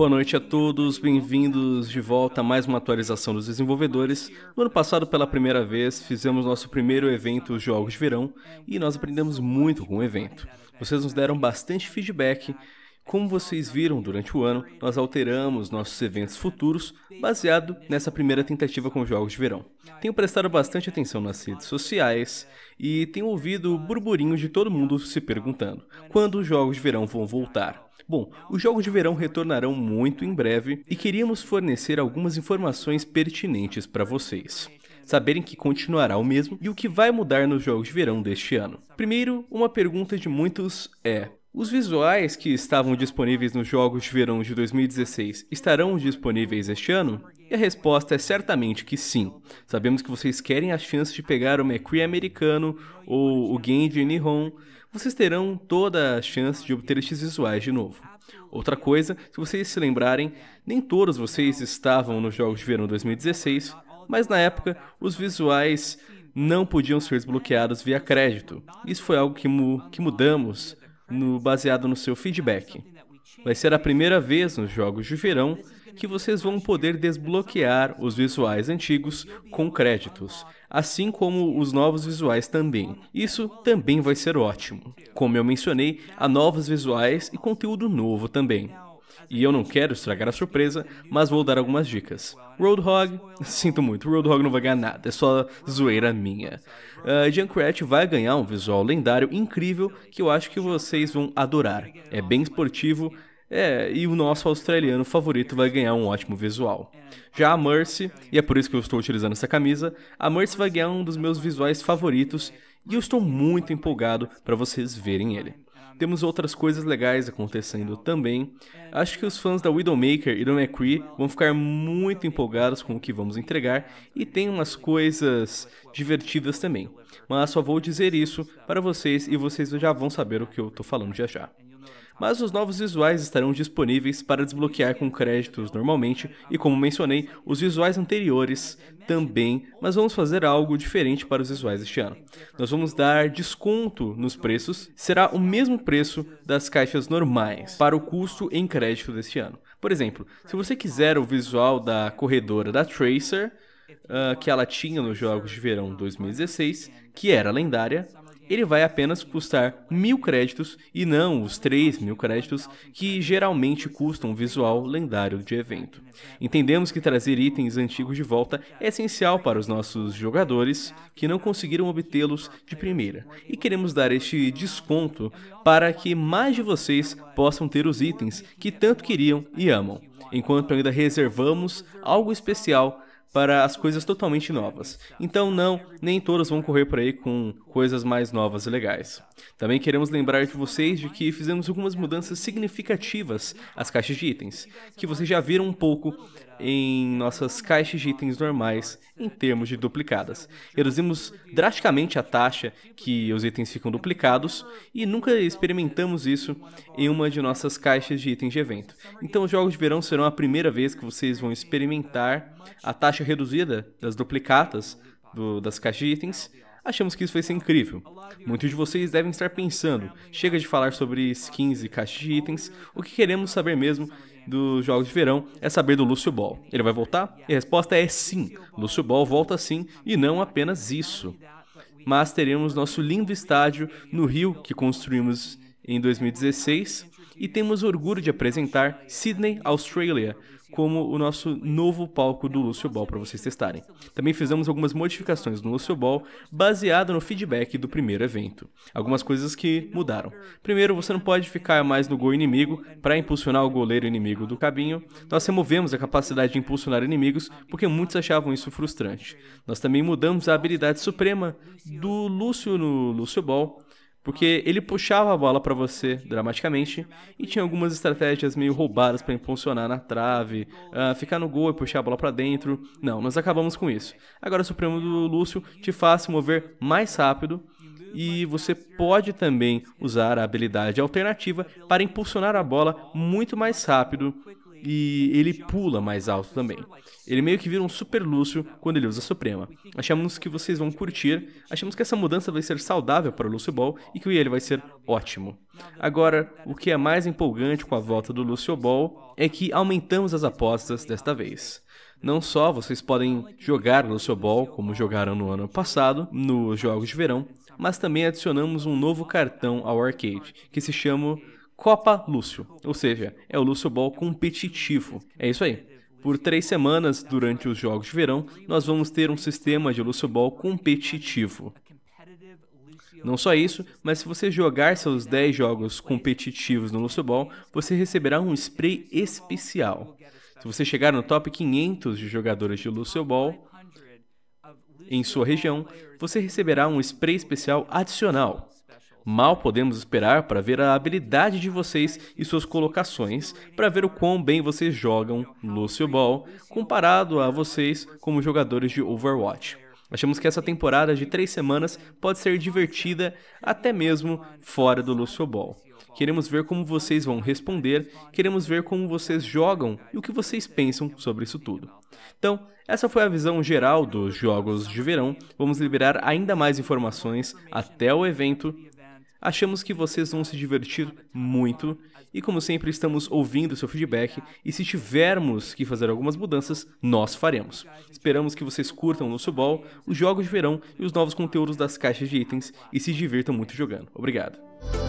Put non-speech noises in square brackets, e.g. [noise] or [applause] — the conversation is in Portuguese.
Boa noite a todos, bem-vindos de volta a mais uma atualização dos desenvolvedores. No ano passado, pela primeira vez, fizemos nosso primeiro evento Jogos de Verão e nós aprendemos muito com o evento. Vocês nos deram bastante feedback. Como vocês viram durante o ano, nós alteramos nossos eventos futuros baseado nessa primeira tentativa com os Jogos de Verão. Tenho prestado bastante atenção nas redes sociais e tenho ouvido o burburinho de todo mundo se perguntando quando os Jogos de Verão vão voltar. Bom, os Jogos de Verão retornarão muito em breve e queríamos fornecer algumas informações pertinentes para vocês saberem que continuará o mesmo e o que vai mudar nos Jogos de Verão deste ano. Primeiro, uma pergunta de muitos é: os visuais que estavam disponíveis nos Jogos de Verão de 2016 estarão disponíveis este ano? E a resposta é certamente que sim. Sabemos que vocês querem a chance de pegar o McCree americano ou o Genji Nihon vocês terão toda a chance de obter estes visuais de novo. Outra coisa, se vocês se lembrarem, nem todos vocês estavam nos Jogos de Verão 2016, mas na época os visuais não podiam ser desbloqueados via crédito. Isso foi algo que, mu que mudamos no, baseado no seu feedback. Vai ser a primeira vez nos Jogos de Verão que vocês vão poder desbloquear os visuais antigos com créditos, assim como os novos visuais também. Isso também vai ser ótimo. Como eu mencionei, há novos visuais e conteúdo novo também. E eu não quero estragar a surpresa, mas vou dar algumas dicas. Roadhog, [laughs] sinto muito, Roadhog não vai ganhar nada, é só zoeira minha. Uh, Junkrat vai ganhar um visual lendário incrível que eu acho que vocês vão adorar. É bem esportivo, é, e o nosso australiano favorito vai ganhar um ótimo visual. Já a Mercy, e é por isso que eu estou utilizando essa camisa, a Mercy vai ganhar um dos meus visuais favoritos e eu estou muito empolgado para vocês verem ele. Temos outras coisas legais acontecendo também. Acho que os fãs da Widowmaker e do McCree vão ficar muito empolgados com o que vamos entregar e tem umas coisas divertidas também. Mas só vou dizer isso para vocês e vocês já vão saber o que eu estou falando já já mas os novos visuais estarão disponíveis para desbloquear com créditos normalmente, e como mencionei, os visuais anteriores também, mas vamos fazer algo diferente para os visuais este ano. Nós vamos dar desconto nos preços, será o mesmo preço das caixas normais para o custo em crédito deste ano. Por exemplo, se você quiser o visual da corredora da Tracer, uh, que ela tinha nos Jogos de Verão 2016, que era lendária, ele vai apenas custar mil créditos e não os três mil créditos que geralmente custam um visual lendário de evento. Entendemos que trazer itens antigos de volta é essencial para os nossos jogadores que não conseguiram obtê-los de primeira, e queremos dar este desconto para que mais de vocês possam ter os itens que tanto queriam e amam, enquanto ainda reservamos algo especial para as coisas totalmente novas. Então, não, nem todas vão correr por aí com coisas mais novas e legais. Também queremos lembrar de vocês de que fizemos algumas mudanças significativas às caixas de itens, que vocês já viram um pouco em nossas caixas de itens normais em termos de duplicadas. Reduzimos drasticamente a taxa que os itens ficam duplicados e nunca experimentamos isso em uma de nossas caixas de itens de evento. Então os jogos de verão serão a primeira vez que vocês vão experimentar a taxa reduzida das duplicatas do, das caixas de itens Achamos que isso vai ser incrível. Muitos de vocês devem estar pensando, chega de falar sobre skins e caixas de itens, o que queremos saber mesmo dos Jogos de Verão é saber do Lúcio Ball. Ele vai voltar? E a resposta é sim, Lúcio Ball volta sim, e não apenas isso. Mas teremos nosso lindo estádio no Rio que construímos em 2016, e temos orgulho de apresentar Sydney, Australia, como o nosso novo palco do Lúcio Ball para vocês testarem. Também fizemos algumas modificações no Lúcio Ball baseado no feedback do primeiro evento. Algumas coisas que mudaram. Primeiro, você não pode ficar mais no gol inimigo para impulsionar o goleiro inimigo do cabinho. Nós removemos a capacidade de impulsionar inimigos porque muitos achavam isso frustrante. Nós também mudamos a habilidade suprema do Lúcio no Lúcio Ball porque ah. ele puxava a bola para você dramaticamente e tinha algumas estratégias meio roubadas para impulsionar na trave, uh, ficar no gol e puxar a bola para dentro. Não, nós acabamos com isso. Agora o Supremo do Lúcio te faz se mover mais rápido e você pode também usar a habilidade alternativa para impulsionar a bola muito mais rápido e ele pula mais alto também. Ele meio que vira um super Lúcio quando ele usa a Suprema. Achamos que vocês vão curtir, achamos que essa mudança vai ser saudável para o Lúcio Ball e que ele vai ser ótimo. Agora, o que é mais empolgante com a volta do Lúcio Ball é que aumentamos as apostas desta vez. Não só vocês podem jogar Lúcio Ball, como jogaram no ano passado, nos jogos de verão, mas também adicionamos um novo cartão ao arcade, que se chama Copa Lúcio, ou seja, é o Lúcio Ball competitivo. É isso aí. Por três semanas, durante os Jogos de Verão, nós vamos ter um sistema de Lúcio Ball competitivo. Não só isso, mas se você jogar seus 10 jogos competitivos no Lúcio Ball, você receberá um spray especial. Se você chegar no top 500 de jogadores de Lúcio Ball em sua região, você receberá um spray especial adicional. Mal podemos esperar para ver a habilidade de vocês e suas colocações, para ver o quão bem vocês jogam Lucio Ball comparado a vocês como jogadores de Overwatch. Achamos que essa temporada de três semanas pode ser divertida até mesmo fora do Lucio Ball. Queremos ver como vocês vão responder, queremos ver como vocês jogam e o que vocês pensam sobre isso tudo. Então, essa foi a visão geral dos Jogos de Verão. Vamos liberar ainda mais informações até o evento Achamos que vocês vão se divertir muito e, como sempre, estamos ouvindo seu feedback e se tivermos que fazer algumas mudanças, nós faremos. Esperamos que vocês curtam o nosso ball, os jogos de verão e os novos conteúdos das caixas de itens e se divirtam muito jogando. Obrigado.